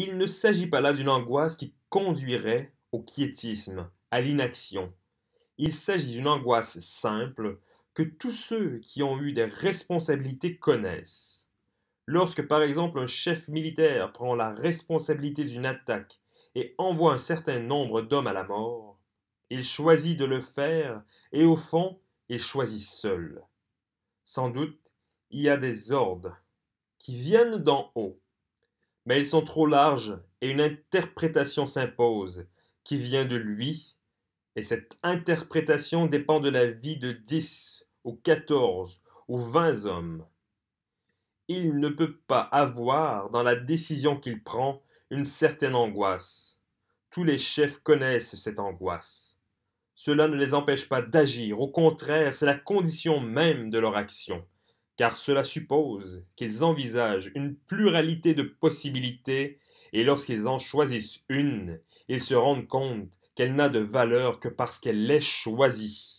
Il ne s'agit pas là d'une angoisse qui conduirait au quiétisme, à l'inaction. Il s'agit d'une angoisse simple que tous ceux qui ont eu des responsabilités connaissent. Lorsque par exemple un chef militaire prend la responsabilité d'une attaque et envoie un certain nombre d'hommes à la mort, il choisit de le faire et au fond, il choisit seul. Sans doute, il y a des ordres qui viennent d'en haut mais ils sont trop larges et une interprétation s'impose, qui vient de lui, et cette interprétation dépend de la vie de dix ou quatorze ou vingt hommes. Il ne peut pas avoir, dans la décision qu'il prend, une certaine angoisse. Tous les chefs connaissent cette angoisse. Cela ne les empêche pas d'agir, au contraire, c'est la condition même de leur action car cela suppose qu'ils envisagent une pluralité de possibilités, et lorsqu'ils en choisissent une, ils se rendent compte qu'elle n'a de valeur que parce qu'elle l'est choisie.